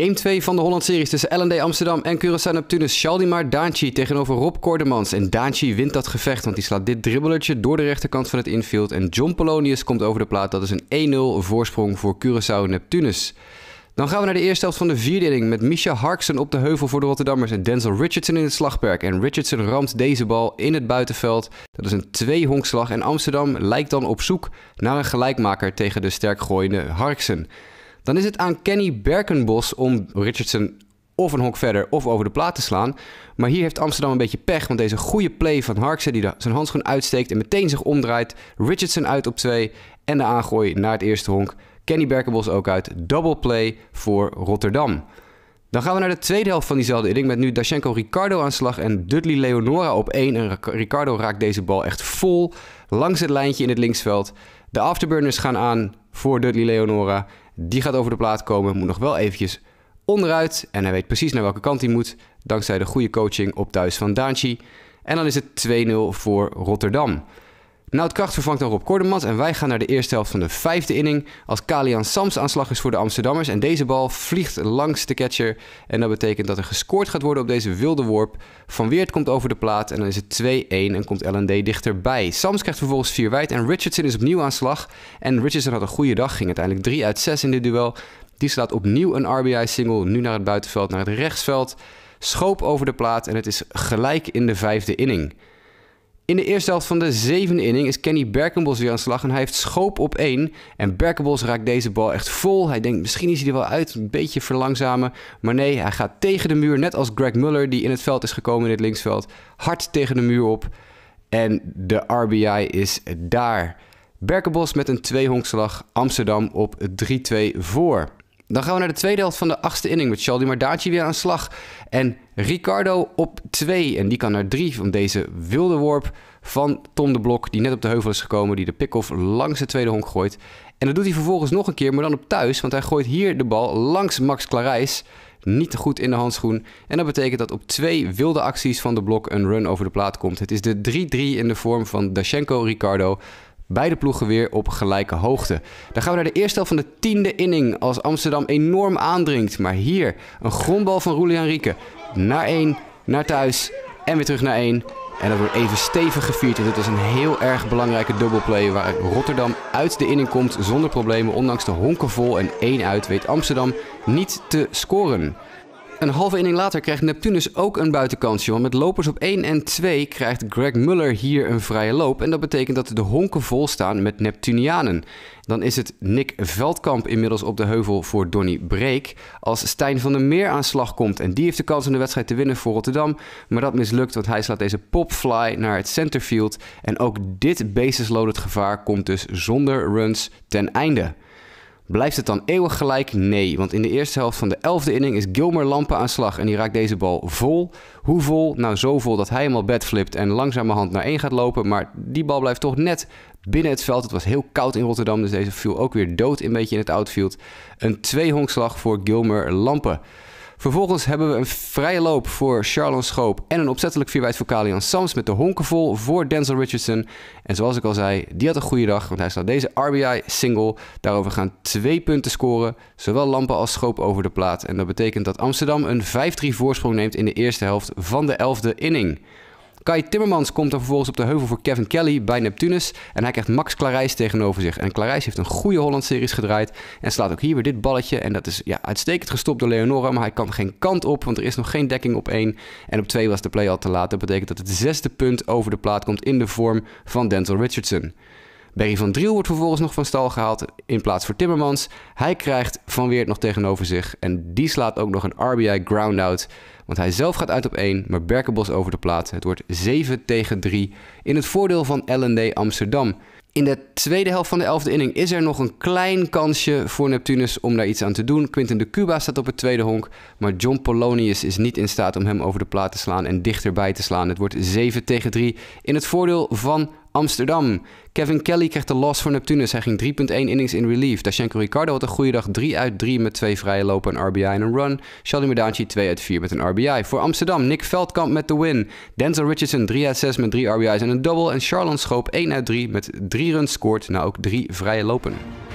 Game 2 van de Holland Series tussen LND Amsterdam en Curaçao Neptunus. Shaldimar Daanchi tegenover Rob Kordemans. En Daanchi wint dat gevecht, want hij slaat dit dribbelertje door de rechterkant van het infield. En John Polonius komt over de plaat. Dat is een 1-0 voorsprong voor Curaçao Neptunus. Dan gaan we naar de eerste helft van de vierde inning met Misha Harksen op de heuvel voor de Rotterdammers en Denzel Richardson in het slagperk. En Richardson ramt deze bal in het buitenveld. Dat is een twee-honkslag en Amsterdam lijkt dan op zoek naar een gelijkmaker tegen de sterk gooiende Harksen. Dan is het aan Kenny Berkenbos om Richardson of een hok verder of over de plaat te slaan. Maar hier heeft Amsterdam een beetje pech, want deze goede play van Harksen... die zijn handschoen uitsteekt en meteen zich omdraait. Richardson uit op twee en de aangooi naar het eerste honk. Kenny Berkenbos ook uit. Double play voor Rotterdam. Dan gaan we naar de tweede helft van diezelfde inning met nu Dashenko Ricardo aan slag en Dudley Leonora op 1. En Ricardo raakt deze bal echt vol langs het lijntje in het linksveld. De afterburners gaan aan voor Dudley Leonora die gaat over de plaat komen, moet nog wel eventjes onderuit. En hij weet precies naar welke kant hij moet, dankzij de goede coaching op thuis van Daanchi. En dan is het 2-0 voor Rotterdam. Nou, het Kracht vervangt dan Rob Kordemans en wij gaan naar de eerste helft van de vijfde inning. Als Kalian Sams aanslag is voor de Amsterdammers en deze bal vliegt langs de catcher. En dat betekent dat er gescoord gaat worden op deze wilde worp. Van Weert komt over de plaat en dan is het 2-1 en komt LND dichterbij. Sams krijgt vervolgens vier wijd en Richardson is opnieuw aan slag. En Richardson had een goede dag, ging uiteindelijk 3 uit 6 in dit duel. Die slaat opnieuw een RBI-single, nu naar het buitenveld, naar het rechtsveld. Schoop over de plaat en het is gelijk in de vijfde inning. In de eerste helft van de zevende inning is Kenny Berkenbos weer aan de slag en hij heeft schoop op één. En Berkenbos raakt deze bal echt vol. Hij denkt misschien is hij er wel uit, een beetje verlangzamen. Maar nee, hij gaat tegen de muur, net als Greg Muller die in het veld is gekomen in het linksveld. Hard tegen de muur op en de RBI is daar. Berkenbos met een tweehonkslag Amsterdam op 3-2 voor. Dan gaan we naar de tweede helft van de achtste inning met Shaldi Mardaci weer aan de slag. En Ricardo op 2. En die kan naar drie van deze wilde worp van Tom de Blok. Die net op de heuvel is gekomen. Die de pick-off langs de tweede honk gooit. En dat doet hij vervolgens nog een keer, maar dan op thuis. Want hij gooit hier de bal langs Max Klarijs. Niet goed in de handschoen. En dat betekent dat op twee wilde acties van de blok een run over de plaat komt. Het is de 3-3 in de vorm van Dashenko Ricardo. Beide ploegen weer op gelijke hoogte. Dan gaan we naar de eerste helft van de tiende inning. Als Amsterdam enorm aandringt. Maar hier een grondbal van Roelian Rieke. Naar 1, naar thuis en weer terug naar 1. En dat wordt even stevig gevierd. En dit is een heel erg belangrijke dubbelplay waar Rotterdam uit de inning komt zonder problemen. Ondanks de honken vol en één uit weet Amsterdam niet te scoren. Een halve inning later krijgt Neptunus ook een buitenkansje. Want met lopers op 1 en 2 krijgt Greg Muller hier een vrije loop. En dat betekent dat de honken vol staan met Neptunianen. Dan is het Nick Veldkamp inmiddels op de heuvel voor Donny Breek. Als Stijn van der Meer aan slag komt. En die heeft de kans om de wedstrijd te winnen voor Rotterdam. Maar dat mislukt, want hij slaat deze popfly naar het centerfield. En ook dit het gevaar komt dus zonder runs ten einde. Blijft het dan eeuwig gelijk? Nee, want in de eerste helft van de 11e inning is Gilmer Lampen aan slag en die raakt deze bal vol. Hoe vol? Nou, zo vol dat hij helemaal al bedflipt en langzamerhand naar één gaat lopen. Maar die bal blijft toch net binnen het veld. Het was heel koud in Rotterdam, dus deze viel ook weer dood een beetje in het outfield. Een tweehongslag voor Gilmer Lampen. Vervolgens hebben we een vrije loop voor Charlon Schoop en een opzettelijk vierwijd voor Kalian Sams met de honken vol voor Denzel Richardson. En zoals ik al zei, die had een goede dag, want hij staat deze RBI single. Daarover gaan twee punten scoren, zowel Lampen als Schoop over de plaat. En dat betekent dat Amsterdam een 5-3 voorsprong neemt in de eerste helft van de 11e inning. Kai Timmermans komt dan vervolgens op de heuvel voor Kevin Kelly bij Neptunus. En hij krijgt Max Clarijs tegenover zich. En Klarijs heeft een goede Holland-series gedraaid. En slaat ook hier weer dit balletje. En dat is ja, uitstekend gestopt door Leonora. Maar hij kan geen kant op, want er is nog geen dekking op één. En op twee was de play al te laat. Dat betekent dat het zesde punt over de plaat komt in de vorm van Denzel Richardson. Berry van Driel wordt vervolgens nog van stal gehaald in plaats voor Timmermans. Hij krijgt Van Weert nog tegenover zich en die slaat ook nog een RBI groundout. Want hij zelf gaat uit op 1, maar Berkenbos over de plaat. Het wordt 7 tegen 3 in het voordeel van LND Amsterdam. In de tweede helft van de 11e inning is er nog een klein kansje voor Neptunus om daar iets aan te doen. Quinten de Cuba staat op het tweede honk, maar John Polonius is niet in staat om hem over de plaat te slaan en dichterbij te slaan. Het wordt 7 tegen 3 in het voordeel van Amsterdam. Kevin Kelly kreeg de loss voor Neptunus. Hij ging 3.1 innings in relief. Dashenko Ricardo had een goede dag. 3 uit 3 met 2 vrije lopen, een RBI en een run. Charlie Medanchi 2 uit 4 met een RBI. Voor Amsterdam, Nick Veldkamp met de win. Denzel Richardson 3 uit 6 met 3 RBI's en een double. En Charlon Schoop 1 uit 3 met 3 runs scoort. Nou ook 3 vrije lopen.